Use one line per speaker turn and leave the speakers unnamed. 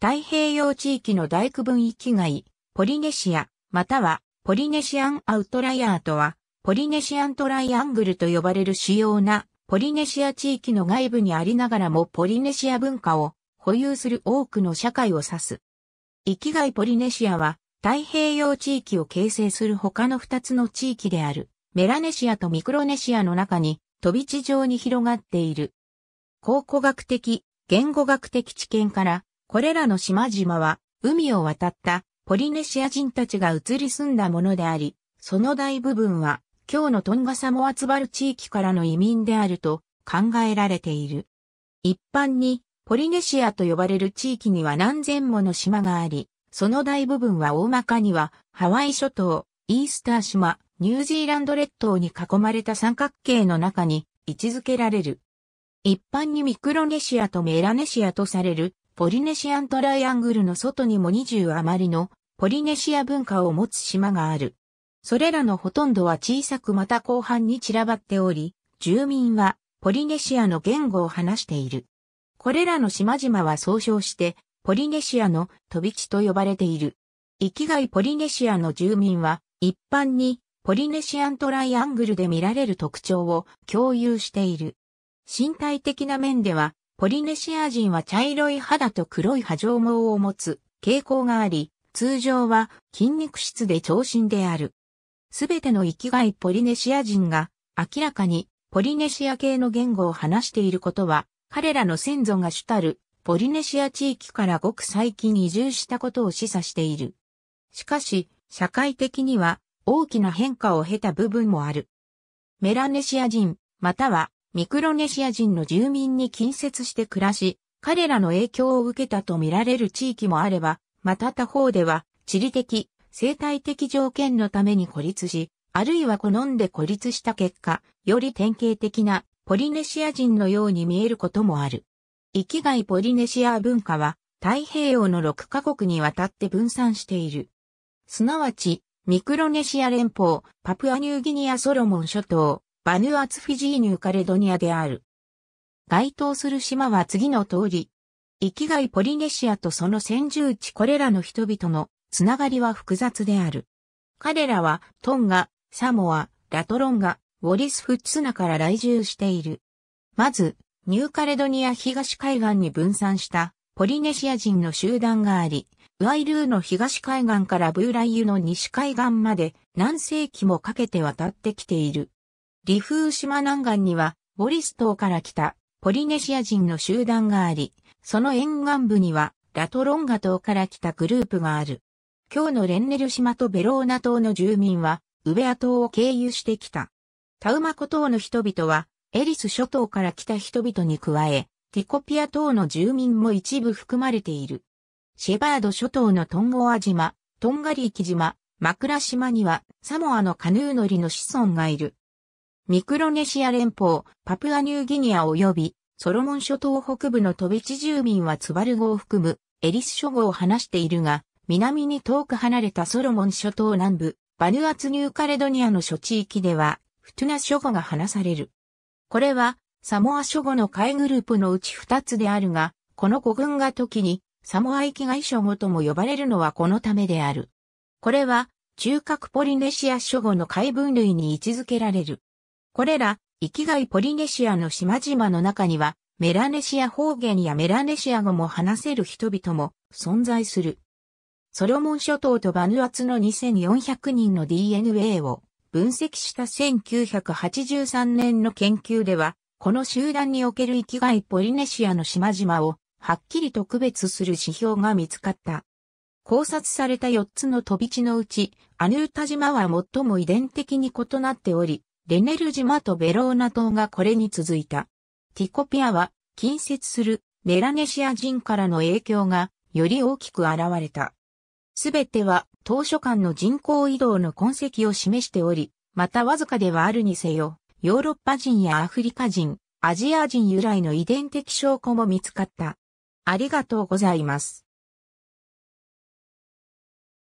太平洋地域の大区分域外、ポリネシア、またはポリネシアンアウトライアーとは、ポリネシアントライアングルと呼ばれる主要なポリネシア地域の外部にありながらもポリネシア文化を保有する多くの社会を指す。域外ポリネシアは太平洋地域を形成する他の2つの地域であるメラネシアとミクロネシアの中に飛び地上に広がっている。考古学的、言語学的知見からこれらの島々は、海を渡ったポリネシア人たちが移り住んだものであり、その大部分は、今日のトンガサモアツバル地域からの移民であると考えられている。一般に、ポリネシアと呼ばれる地域には何千もの島があり、その大部分は大まかには、ハワイ諸島、イースター島、ニュージーランド列島に囲まれた三角形の中に位置づけられる。一般にミクロネシアとメラネシアとされるポリネシアントライアングルの外にも20余りのポリネシア文化を持つ島がある。それらのほとんどは小さくまた広範に散らばっており、住民はポリネシアの言語を話している。これらの島々は総称して、ポリネシアの飛び地と呼ばれている。生きがいポリネシアの住民は、一般にポリネシアントライアングルで見られる特徴を共有している。身体的な面では、ポリネシア人は茶色い肌と黒い波状毛を持つ傾向があり、通常は筋肉質で長身である。すべての生きがいポリネシア人が明らかにポリネシア系の言語を話していることは、彼らの先祖が主たるポリネシア地域からごく最近移住したことを示唆している。しかし、社会的には大きな変化を経た部分もある。メラネシア人、またはミクロネシア人の住民に近接して暮らし、彼らの影響を受けたと見られる地域もあれば、また他方では、地理的、生態的条件のために孤立し、あるいは好んで孤立した結果、より典型的なポリネシア人のように見えることもある。生きがいポリネシア文化は太平洋の6カ国にわたって分散している。すなわち、ミクロネシア連邦、パプアニューギニアソロモン諸島、バヌアツフィジーニューカレドニアである。該当する島は次の通り。生きがいポリネシアとその先住地これらの人々のつながりは複雑である。彼らはトンガ、サモア、ラトロンガ、ウォリスフッツナから来住している。まず、ニューカレドニア東海岸に分散したポリネシア人の集団があり、ウアイルーの東海岸からブーライユの西海岸まで何世紀もかけて渡ってきている。フー島南岸には、ボリス島から来たポリネシア人の集団があり、その沿岸部には、ラトロンガ島から来たグループがある。今日のレンネル島とベローナ島の住民は、ウベア島を経由してきた。タウマコ島の人々は、エリス諸島から来た人々に加え、ティコピア島の住民も一部含まれている。シェバード諸島のトンゴア島、トンガリーキ島、マクラ島にはサモアのカヌー乗りの子孫がいる。ミクロネシア連邦、パプアニューギニア及び、ソロモン諸島北部の飛び地住民はツバル語を含む、エリス諸語を話しているが、南に遠く離れたソロモン諸島南部、バヌアツニューカレドニアの諸地域では、フトゥナ諸語が話される。これは、サモア諸語の海グループのうち二つであるが、この古群が時に、サモア域外諸語とも呼ばれるのはこのためである。これは、中核ポリネシア諸語の海分類に位置づけられる。これら、生きがいポリネシアの島々の中には、メラネシア方言やメラネシア語も話せる人々も存在する。ソロモン諸島とバヌアツの2400人の DNA を分析した1983年の研究では、この集団における生きがいポリネシアの島々をはっきりと区別する指標が見つかった。考察された4つの飛び地のうち、アヌータ島は最も遺伝的に異なっており、レネル島とベローナ島がこれに続いた。ティコピアは近接するメラネシア人からの影響がより大きく現れた。すべては当初間の人口移動の痕跡を示しており、またわずかではあるにせよ、ヨーロッパ人やアフリカ人、アジア人由来の遺伝的証拠も見つかった。ありがとうございます。